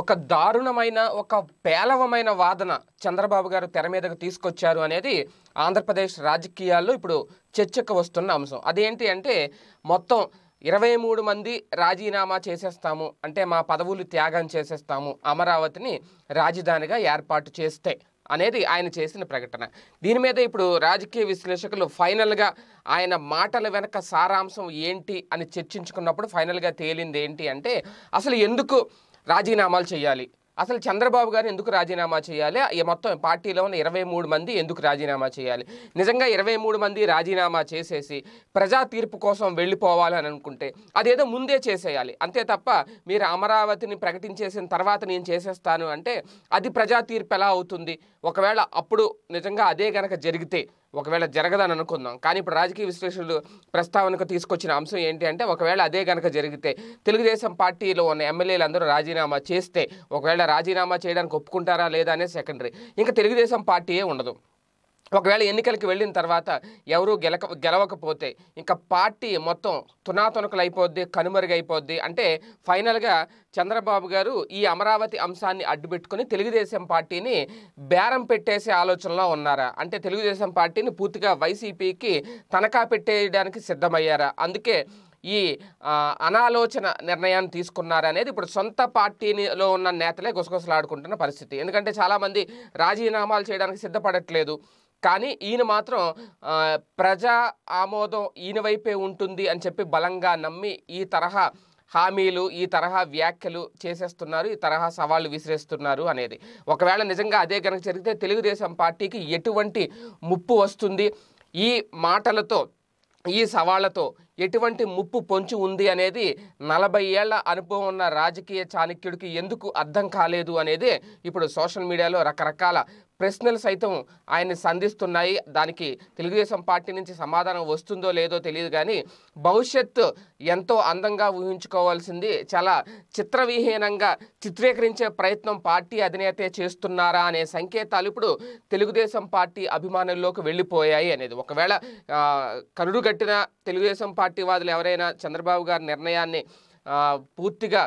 ఒక దారుణమైన ఒక పేలవమైన వాదన చంద్రబాబు గారు తెర మీదకు తీసుకొచ్చారు అనేది ఆంధ్రప్రదేశ్ రాజకీయాల్లో ఇప్పుడు చర్చకు వస్తున్న అంశం అదేంటి అంటే మొత్తం ఇరవై మూడు మంది రాజీనామా చేసేస్తాము అంటే మా పదవులు త్యాగం చేసేస్తాము అమరావతిని రాజధానిగా ఏర్పాటు చేస్తే అనేది ఆయన చేసిన ప్రకటన దీని మీద ఇప్పుడు రాజకీయ విశ్లేషకులు ఫైనల్గా ఆయన మాటల వెనక సారాంశం ఏంటి అని చర్చించుకున్నప్పుడు ఫైనల్గా తేలింది ఏంటి అంటే అసలు ఎందుకు రాజీనామాలు చేయాలి అసలు చంద్రబాబు గారు ఎందుకు రాజీనామా చేయాలి మొత్తం పార్టీలో ఉన్న ఇరవై మూడు మంది ఎందుకు రాజీనామా చేయాలి నిజంగా ఇరవై మూడు మంది రాజీనామా చేసేసి ప్రజా తీర్పు కోసం వెళ్ళిపోవాలని అనుకుంటే అదేదో ముందే చేసేయాలి అంతే తప్ప మీరు అమరావతిని ప్రకటించేసిన తర్వాత నేను చేసేస్తాను అంటే అది ప్రజా తీర్పు ఎలా అవుతుంది ఒకవేళ అప్పుడు నిజంగా అదే కనుక జరిగితే ఒకవేళ జరగదని అనుకుందాం కానీ ఇప్పుడు రాజకీయ విశ్లేషకులు ప్రస్తావనకు తీసుకొచ్చిన అంశం ఏంటి అంటే ఒకవేళ అదే కనుక జరిగితే తెలుగుదేశం పార్టీలో ఉన్న ఎమ్మెల్యేలు అందరూ రాజీనామా చేస్తే ఒకవేళ రాజీనామా చేయడానికి ఒప్పుకుంటారా లేదా అనే సెకండరీ ఇంకా తెలుగుదేశం పార్టీయే ఉండదు ఒకవేళ ఎన్నికలకు వెళ్ళిన తర్వాత ఎవరు గెలక గెలవకపోతే ఇంకా పార్టీ మొత్తం తునాతునకలు అయిపోద్ది కనుమరుగైపోద్ది అంటే ఫైనల్గా చంద్రబాబు గారు ఈ అమరావతి అంశాన్ని అడ్డుపెట్టుకుని తెలుగుదేశం పార్టీని బేరం పెట్టేసే ఆలోచనలో ఉన్నారా అంటే తెలుగుదేశం పార్టీని పూర్తిగా వైసీపీకి తనఖా పెట్టేయడానికి సిద్ధమయ్యారా అందుకే ఈ అనాలోచన నిర్ణయాన్ని తీసుకున్నారనేది ఇప్పుడు సొంత పార్టీలో ఉన్న నేతలే గుసగుసలాడుకుంటున్న పరిస్థితి ఎందుకంటే చాలామంది రాజీనామాలు చేయడానికి సిద్ధపడట్లేదు కానీ ఈయన మాత్రం ప్రజా ఆమోదం ఈయన వైపే ఉంటుంది అని చెప్పి బలంగా నమ్మి ఈ తరహా హామీలు ఈ తరహా వ్యాఖ్యలు చేసేస్తున్నారు ఈ తరహా సవాళ్లు విసిరేస్తున్నారు అనేది ఒకవేళ నిజంగా అదే కనుక జరిగితే తెలుగుదేశం పార్టీకి ఎటువంటి ముప్పు వస్తుంది ఈ మాటలతో ఈ సవాళ్లతో ఎటువంటి ముప్పు పొంచి ఉంది అనేది నలభై ఏళ్ల అనుభవం ఉన్న రాజకీయ చాణక్యుడికి ఎందుకు అర్థం కాలేదు అనేది ఇప్పుడు సోషల్ మీడియాలో రకరకాల ప్రశ్నలు సైతం ఆయన్ని సంధిస్తున్నాయి దానికి తెలుగుదేశం పార్టీ నుంచి సమాధానం వస్తుందో లేదో తెలియదు కానీ భవిష్యత్తు ఎంతో అందంగా ఊహించుకోవాల్సింది చాలా చిత్రవిహీనంగా చిత్రీకరించే ప్రయత్నం పార్టీ అధినేత చేస్తున్నారా అనే సంకేతాలు ఇప్పుడు తెలుగుదేశం పార్టీ అభిమానుల్లోకి వెళ్ళిపోయాయి అనేది ఒకవేళ కట్టిన తెలుగుదేశం పార్టీ వాదులు ఎవరైనా చంద్రబాబు గారి నిర్ణయాన్ని పూర్తిగా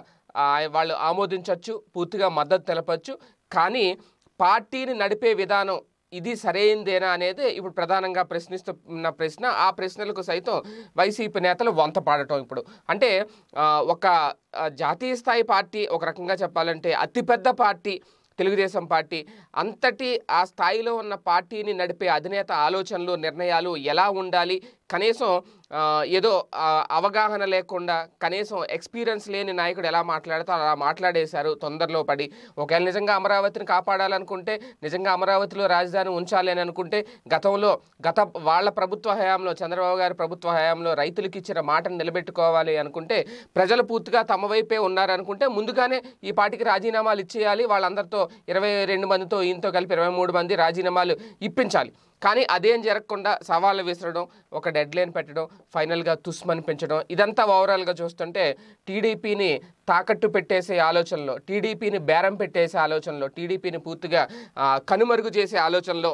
వాళ్ళు ఆమోదించవచ్చు పూర్తిగా మద్దతు తెలపచ్చు కానీ పార్టీని నడిపే విధానం ఇది సరైందేనా అనేది ఇప్పుడు ప్రధానంగా ప్రశ్నిస్తున్న ప్రశ్న ఆ ప్రశ్నలకు సైతం వైసీపీ నేతలు వంత పాడటం ఇప్పుడు అంటే ఒక జాతీయ స్థాయి పార్టీ ఒక రకంగా చెప్పాలంటే అతిపెద్ద పార్టీ తెలుగుదేశం పార్టీ అంతటి ఆ స్థాయిలో ఉన్న పార్టీని నడిపే అధినేత ఆలోచనలు నిర్ణయాలు ఎలా ఉండాలి కనీసం ఏదో అవగాహన లేకుండా కనీసం ఎక్స్పీరియన్స్ లేని నాయకుడు ఎలా మాట్లాడతారో అలా మాట్లాడేశారు తొందరలో పడి ఒకవేళ నిజంగా అమరావతిని కాపాడాలనుకుంటే నిజంగా అమరావతిలో రాజధాని ఉంచాలి అని అనుకుంటే గతంలో గత వాళ్ళ ప్రభుత్వ హయాంలో చంద్రబాబు గారి ప్రభుత్వ హయాంలో రైతులకు ఇచ్చిన మాటను నిలబెట్టుకోవాలి అనుకుంటే ప్రజలు పూర్తిగా తమ వైపే ఉన్నారనుకుంటే ముందుగానే ఈ పార్టీకి రాజీనామాలు ఇచ్చేయాలి వాళ్ళందరితో ఇరవై రెండు మందితో ఈయనతో కలిపి ఇరవై మూడు మంది రాజీనామాలు ఇప్పించాలి కానీ అదేం జరగకుండా సవాళ్ళు విసరడం ఒక డెడ్ లైన్ పెట్టడం ఫైనల్గా తుస్మని పెంచడం ఇదంతా ఓవరాల్గా చూస్తుంటే టీడీపీని తాకట్టు పెట్టేసే ఆలోచనలో టీడీపీని బేరం పెట్టేసే ఆలోచనలో టీడీపీని పూర్తిగా కనుమరుగు చేసే ఆలోచనలో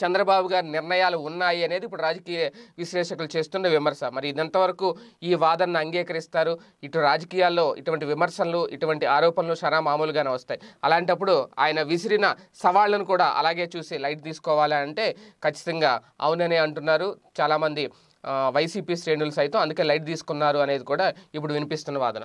చంద్రబాబు గారి నిర్ణయాలు ఉన్నాయి అనేది ఇప్పుడు రాజకీయ విశ్లేషకులు చేస్తున్న విమర్శ మరి ఇదంతవరకు ఈ వాదనను అంగీకరిస్తారు ఇటు రాజకీయాల్లో ఇటువంటి విమర్శలు ఇటువంటి ఆరోపణలు చాలా మామూలుగానే వస్తాయి అలాంటప్పుడు ఆయన విసిరిన సవాళ్లను కూడా అలాగే చూసి లైట్ తీసుకోవాలి అంటే ఖచ్చితంగా అవుననే అంటున్నారు చాలామంది వైసీపీ శ్రేణులు సైతం అందుకే లైట్ తీసుకున్నారు అనేది కూడా ఇప్పుడు వినిపిస్తున్న వాదన